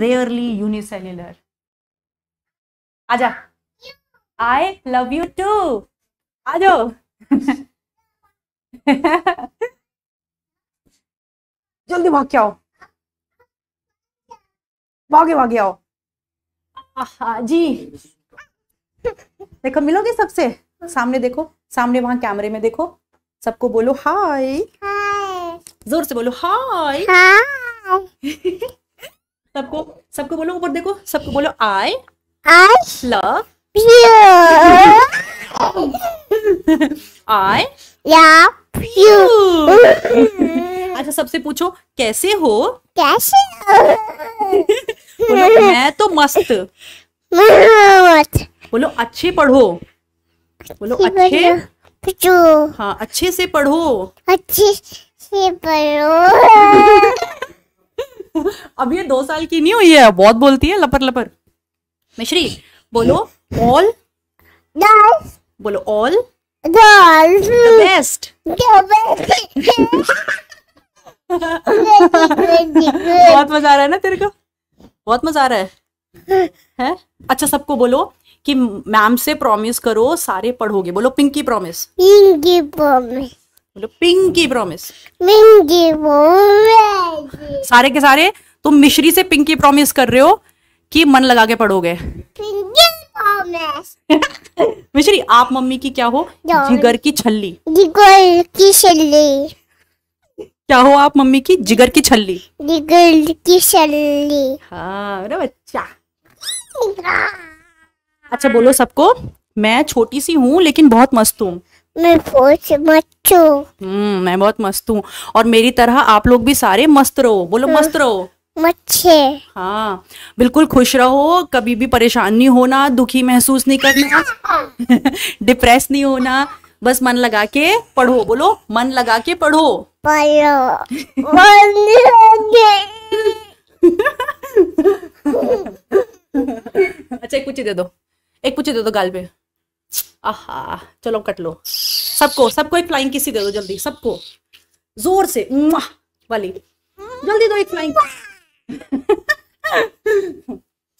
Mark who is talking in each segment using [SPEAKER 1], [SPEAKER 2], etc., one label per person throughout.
[SPEAKER 1] rarely unicellular आजा I love you too आ जाओ जल्दी भाग के आओ भागे भागे आओ हाँ जी देखो मिलोगे सबसे सामने देखो सामने वहां कैमरे में देखो सबको बोलो हाय हाय जोर से बोलो हाय हाय सबको सबको बोलो ऊपर देखो सबको बोलो आई आई लव आई या अच्छा सबसे पूछो कैसे हो कैसे बोलो मैं तो मस्त बोलो अच्छे पढ़ो बोलो अच्छे हाँ अच्छे से पढ़ो अच्छे से पढ़ो अब ये दो साल की नहीं हुई है बहुत बोलती है लपर लपर मिश्री बोलो ऑल बोलो ऑल बेस्ट बहुत मजा आ रहा है ना तेरे को बहुत मजा आ रहा है है अच्छा सबको बोलो कि मैम से प्रॉमिस करो सारे पढ़ोगे बोलो पिंकी प्रॉमिस पिंकी प्रॉमिस बोलो पिंकी प्रॉमिस पिंकी प्रॉमिस सारे के सारे तुम मिश्री से पिंकी प्रॉमिस कर रहे हो कि मन लगा के पढ़ोगे मिश्री आप मम्मी की क्या हो जिगर की छल्ली जिगर की छल्ली क्या हो आप मम्मी की जिगर की छल्ली जिगर की छल्ली हाँ बच्चा अच्छा बोलो सबको मैं छोटी सी हूँ लेकिन बहुत मस्त हूँ मैं बहुत मस्त हूँ हम्म, मैं बहुत मस्त हूँ और मेरी तरह आप लोग भी सारे मस्त रहो बोलो हाँ। मस्त रहो मच्छर हाँ बिल्कुल खुश रहो कभी भी परेशान नहीं होना दुखी महसूस नहीं करना डिप्रेस नहीं होना बस मन लगा के पढ़ो बोलो मन लगा के पढ़ो पढ़ो अच्छा एक पूछे दे दो एक पूछे दे दो गाल पे आहा चलो कट लो सबको सबको एक फ्लाइंग किसी दे दो जल्दी सबको जोर से वाली जल्दी दो एक फ्लाइंग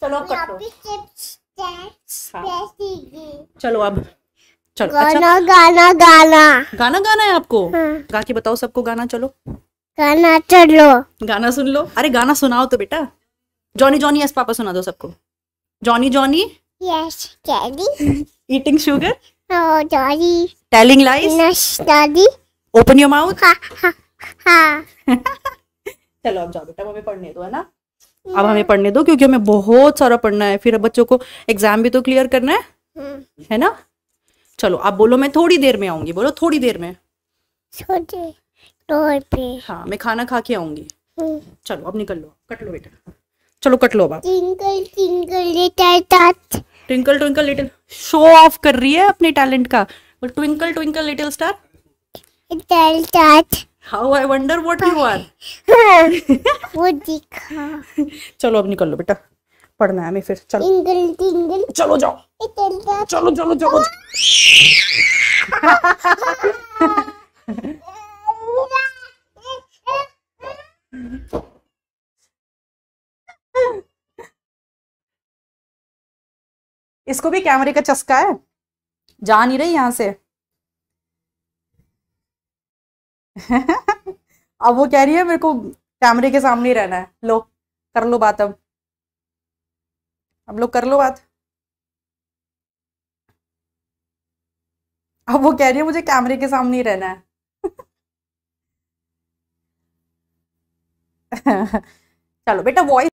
[SPEAKER 1] चलो हाँ। चलो अब चलो अच्छा गाना अच्छा, गाना गाना गाना गाना है आपको हाँ। गा के बताओ सबको गाना चलो गाना चलो गाना सुन लो अरे गाना सुनाओ तो बेटा जॉनी जॉनी यस पापा सुना दो सबको जॉनी जॉनी यस कैडी eating sugar no Johnny telling lies open your mouth चलो अब जाओ बेटा हमें पढ़ने दो है ना अब हमें पढ़ने दो क्योंकि हमें बहुत सारा पढ़ना है फिर बच्चों को एग्जाम भी तो क्लियर करना है हम्म। है ना चलो आप बोलो मैं थोड़ी देर में आऊंगी बोलो थोड़ी देर में हाँ मैं खाना खा के आऊंगी हम्म। चलो अब निकल लो कट लो बेटा चलो कट लो अब twinkle twinkle little twinkle twinkle little show off कर रही है अपने टैलेंट का twinkle twinkle little star how I wonder what you are वो दिखा चलो अब निकल लो बेटा पढ़ना है हमें फिर चलो इंगल इंगल। चलो जाओ चलो चलो चलो चलो इसको भी कैमरे का चस्का है जा नहीं रही यहाँ से अब वो कह रही है मेरे को कैमरे के सामने ही रहना है लो कर लो बात अब अब लोग कर लो बात अब वो कह रही है मुझे कैमरे के सामने ही रहना है चलो बेटा वॉइस